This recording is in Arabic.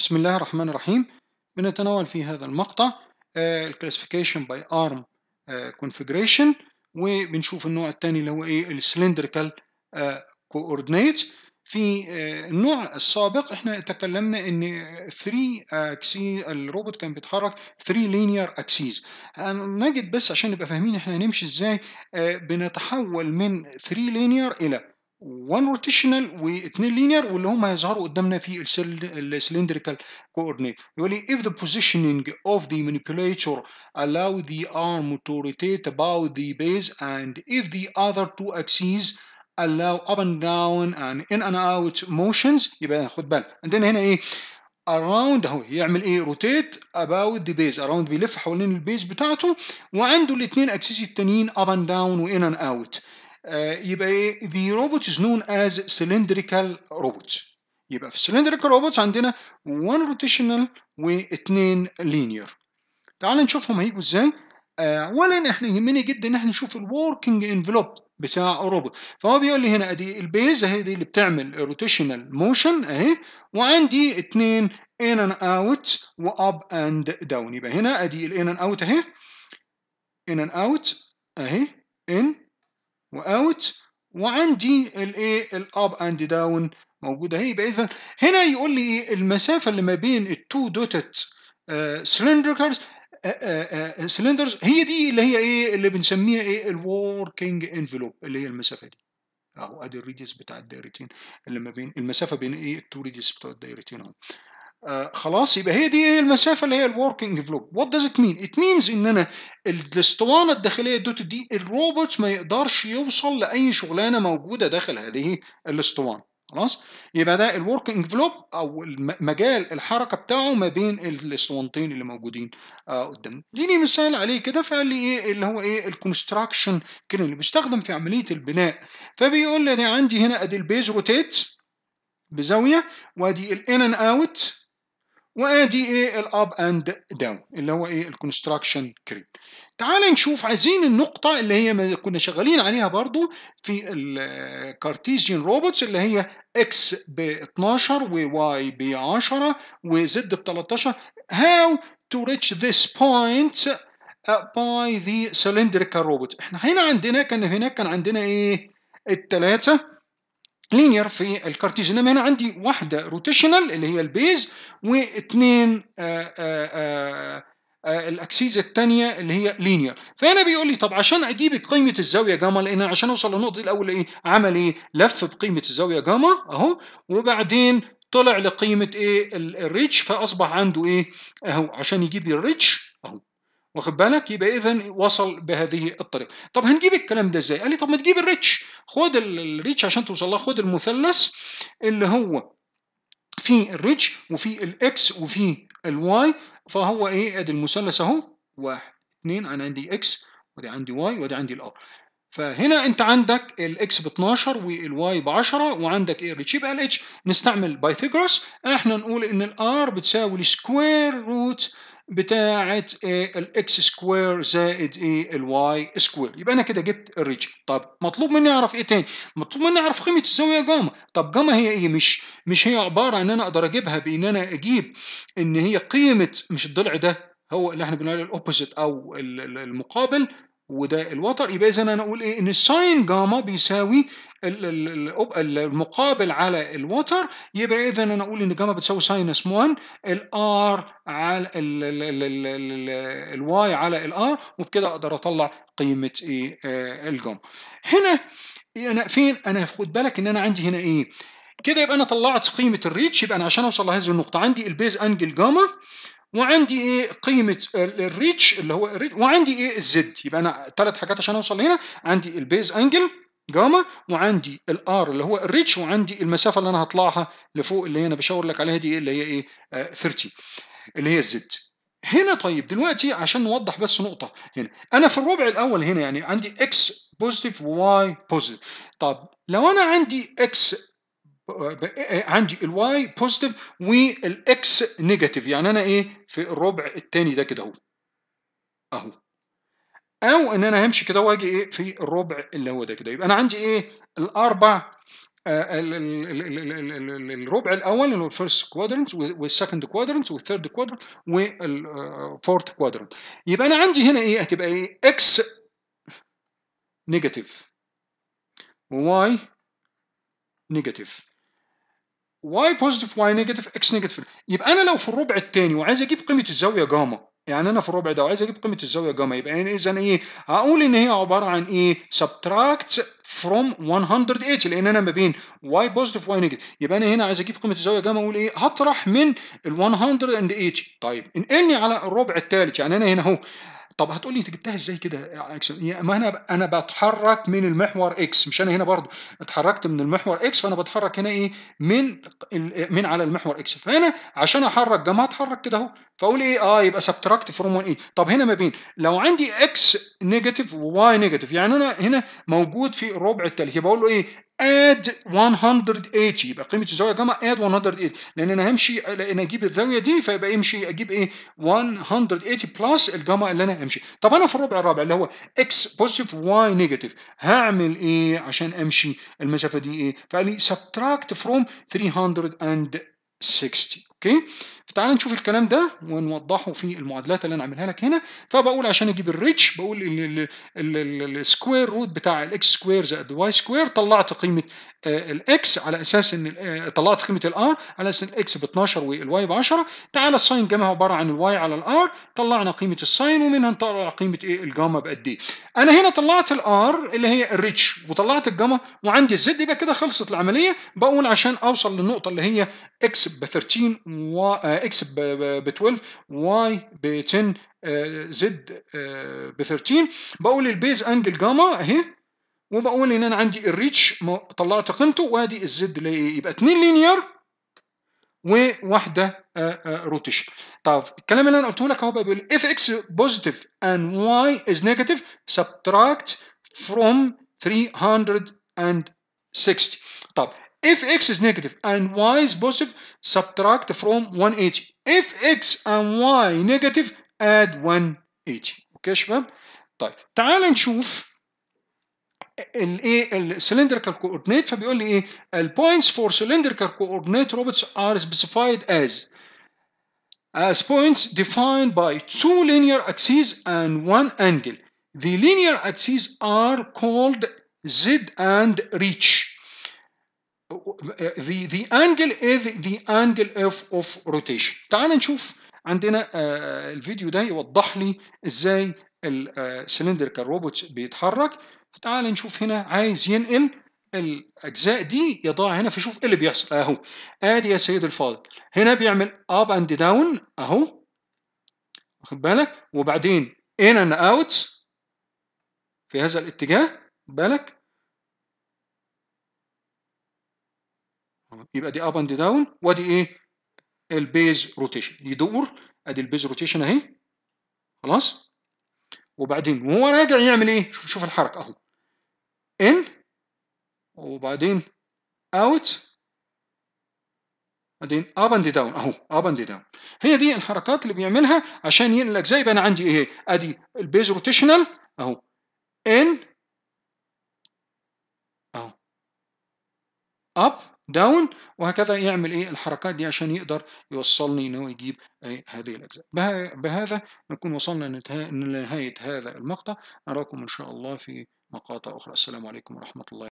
بسم الله الرحمن الرحيم بنتناول في هذا المقطع الكلاسيفيكيشن باي ارم كونفجريشن وبنشوف النوع الثاني اللي هو ايه السلندريكال آه، كوردينيت في آه، النوع السابق احنا تكلمنا ان 3 اكسي الروبوت كان بيتحرك 3 لينير اكسيز هنجد بس عشان نبقى فاهمين احنا هنمشي ازاي آه، بنتحول من 3 لينير الى 1 روتيشنال واثنين لينير واللي هما هيظهروا قدامنا في السلندريكال كوردينيت يقول لي if the positioning of the manipulator allow the arm to rotate about the base and if the other two axes allow up and down and in and out motions يبقى خد بال عندنا هنا ايه around اهو يعمل ايه rotate about the base around بيلف حوالين البيز بتاعته وعنده الاثنين اكسيس التانيين up and down وان and out آه، يبقى ايه the robot is known as cylindrical robots يبقى في cylindrical robots عندنا one rotational واثنين linear تعال نشوفهم هيجوا ازاي اولا آه، احنا يهمني جدا ان احنا نشوف الوركينج انفلوب بتاع الروبوت فهو بيقول لي هنا ادي البيز اهي دي اللي بتعمل روتيشنال موشن اهي وعندي اثنين ان ان اوت واب اند داون يبقى هنا ادي الان ان اوت اهي ان ان اوت اهي ان واوت وعندي الايه الاب اند داون موجوده اهي يبقى اذا هنا يقول لي ايه المسافه اللي ما بين التو دوتت سلندرز سلندرز هي دي اللي هي ايه اللي بنسميها ايه الوركينج انفلوب اللي هي المسافه دي اهو ادي الريديوس بتاع الدايرتين اللي ما بين المسافه بين ايه التو ريديوس بتوع الدايرتين اهو آه، خلاص يبقى هي دي إيه المسافه اللي هي الوركينج فلوب وات داز ات مين ات مينز ان انا الاسطوانه الداخليه دوت دي الروبوت ما يقدرش يوصل لاي شغلانه موجوده داخل هذه الاسطوانه خلاص يبقى ده الوركينج فلوب او مجال الحركه بتاعه ما بين الاسطوانتين اللي موجودين قدام آه، قدامنا اديني مثال عليه كده فقال لي ايه اللي هو ايه الكونستراكشن كده اللي بيستخدم في عمليه البناء فبيقول لي انا عندي هنا ادي البيز روتيت بزاويه وادي الان اند اوت وادي ايه الاب اند داون اللي هو ايه الكونستراكشن كريم تعال نشوف عايزين النقطة اللي هي كنا شغالين عليها برضو في الكارتيزيان روبوتس اللي هي اكس ب 12 وواي ب 10 وزد ب 13 هاو تو ريتش ذيس بوينت باي ذا سلندريكال روبوت احنا هنا عندنا كان هناك كان عندنا ايه الثلاثه لينير في الكارتيزيان انا عندي واحده روتيشنال اللي هي البيز واثنين آه، آه، آه، الاكسيز الثانيه اللي هي لينير فهنا بيقول لي طب عشان اجيب قيمه الزاويه جاما لان عشان اوصل للنقطه الاول ايه عمل ايه لف بقيمه الزاويه جاما اهو وبعدين طلع لقيمه ايه الريتش فاصبح عنده ايه اهو عشان يجيب الريتش واخد بالك يبقى اذا وصل بهذه الطريقه طب هنجيب الكلام ده ازاي قال لي طب ما تجيب الريتش خد الريتش عشان توصل له خد المثلث اللي هو في الريتش وفي الاكس وفي الواي فهو ايه ادي المثلث اهو واحد اثنين انا عندي اكس ودي عندي واي ودي عندي الار فهنا انت عندك الاكس ب 12 والواي ب 10 وعندك ايه الريتش يبقى الاتش نستعمل بايثاغورس احنا نقول ان الار بتساوي السكوير روت بتاعه إيه، الاكس سكوير زائد ايه الواي سكوير يبقى انا كده جبت الريجن طب مطلوب مني اعرف ايه تاني مطلوب مني اعرف قيمه الزاويه جاما طب جاما هي ايه مش مش هي عباره ان انا اقدر اجيبها بان انا اجيب ان هي قيمه مش الضلع ده هو اللي احنا بنقول الاوبوزيت او المقابل وده الوتر يبقى اذا انا اقول ايه ان الساين جاما بيساوي المقابل على الوتر يبقى اذا انا اقول ان جاما بتساوي ساينس 1 الار على الواي على الار وبكده اقدر اطلع قيمه ايه آه، الجاما هنا انا فين انا خد بالك ان انا عندي هنا ايه كده يبقى انا طلعت قيمه الريتش يبقى انا عشان اوصل لهذه النقطه عندي البيز انجل جاما وعندي ايه قيمه الريتش اللي هو وعندي ايه الزد يبقى انا ثلاث حاجات عشان اوصل لهنا عندي البيز انجل جاما وعندي الار اللي هو الريتش وعندي المسافه اللي انا هطلعها لفوق اللي انا بشاور لك عليها دي اللي هي ايه 30 آه، اللي هي الزد هنا طيب دلوقتي عشان نوضح بس نقطه هنا انا في الربع الاول هنا يعني عندي اكس بوزيتيف وواي بوزيتيف طب لو انا عندي اكس آه، عندي الواي بوزيتيف والاكس نيجاتيف يعني انا ايه في الربع الثاني ده كده اهو اهو او ان انا همشي كده واجي ايه في الربع اللي هو ده كده يبقى انا عندي ايه الاربع آه، الربع الاول اللي هو الفيرست كوادرنت والسكند كوادرنت والثيرد كوادرنت والفورث كوادرنت يبقى انا عندي هنا ايه هتبقى ايه اكس نيجاتيف وواي نيجاتيف واي بوزيتيف واي نيجاتيف اكس نيجاتيف يبقى انا لو في الربع الثاني وعايز اجيب قيمه الزاويه جاما يعني انا في الربع ده وعايز اجيب قيمه الزاويه جاما يبقى يعني اذا ايه هقول ان هي عباره عن ايه subtract from 180 لان انا ما بين واي بوزيتيف واي نيجاتيف يبقى انا هنا عايز اجيب قيمه الزاويه جاما اقول ايه هطرح من ال 180 طيب انقلني على الربع الثالث يعني انا هنا اهو طب هتقول لي انت جبتها ازاي كده اكس ما انا انا بتحرك من المحور اكس مش انا هنا برضو اتحركت من المحور اكس فانا بتحرك هنا ايه من من على المحور اكس فهنا عشان احرك جماعه اتحرك كده اهو فاقول ايه اه يبقى سبتراكت فروم 1 ايه طب هنا ما بين لو عندي اكس نيجاتيف وواي نيجاتيف يعني انا هنا موجود في ربع التالي بقول له ايه اد 180 يبقى قيمه الزاويه جاما اد 180 لان انا همشي لان اجيب الزاويه دي فيبقى امشي إيه، اجيب ايه 180 بلس الجاما اللي انا همشي طب انا في الربع الرابع اللي هو اكس بوزيتيف واي نيجاتيف هعمل ايه عشان امشي المسافه دي ايه فقال لي سبتراكت فروم 360 اوكي فتعال نشوف الكلام ده ونوضحه في المعادلات اللي انا عاملها لك هنا فبقول عشان اجيب الريتش بقول ان السكوير روت بتاع الاكس سكوير زائد الواي سكوير طلعت قيمه آه، الاكس على اساس ان آه، طلعت قيمه الار على اساس ان الاكس ب 12 والواي ب 10 تعالى الساين جامعه عباره عن الواي على الار طلعنا قيمه الساين ومنها نطلع قيمه ايه الجاما بقد ايه انا هنا طلعت الار اللي هي الريتش وطلعت الجاما وعندي الزد يبقى كده خلصت العمليه بقول عشان اوصل للنقطه اللي هي اكس ب 13 اكس ب 12 واي ب 10 زد ب 13 بقول البيز انجل جاما اهي وبقول ان انا عندي الريتش طلعت قيمته وادي الزد اللي ايه يبقى اثنين لينير وواحده روتيشن آه، آه، طب الكلام اللي انا قلته لك اهو بيقول اف اكس بوزيتيف اند واي از نيجاتيف سبتراكت فروم 360 طب If x is negative and y is positive, subtract from 1 h. If x and y negative, add 1 h. اوكي شباب؟ طيب تعال نشوف الايه السلندريكال كوردينيت فبيقول لي ايه البوينتس فور سلندريكال كوردينيت روبوتس are specified as as points defined by two linear axes and one angle. The linear axes are called Z and reach. the, the angle is the angle of, of rotation تعال نشوف عندنا آه، الفيديو ده يوضح لي ازاي السلندر آه، روبوت بيتحرك تعال نشوف هنا عايز ينقل الاجزاء دي يضعها هنا فشوف ايه اللي بيحصل اهو ادي يا سيد الفاضل هنا بيعمل اب اند داون اهو واخد بالك وبعدين ان اند اوت في هذا الاتجاه بالك يبقى دي اب اند داون وادي ايه البيز روتيشن يدور ادي البيز روتيشن اهي خلاص وبعدين وهو راجع يعمل ايه شوف شوف الحركه اهو ان وبعدين اوت بعدين اب اند داون اهو اب اند داون هي دي الحركات اللي بيعملها عشان ينقل لك زي ما انا عندي ايه ادي البيز روتيشنال اهو ان اهو اب داون وهكذا يعمل ايه الحركات دي عشان يقدر يوصلني ان هو يجيب ايه هذه الاجزاء بهذا نكون وصلنا لنهايه هذا المقطع نراكم ان شاء الله في مقاطع اخرى السلام عليكم ورحمه الله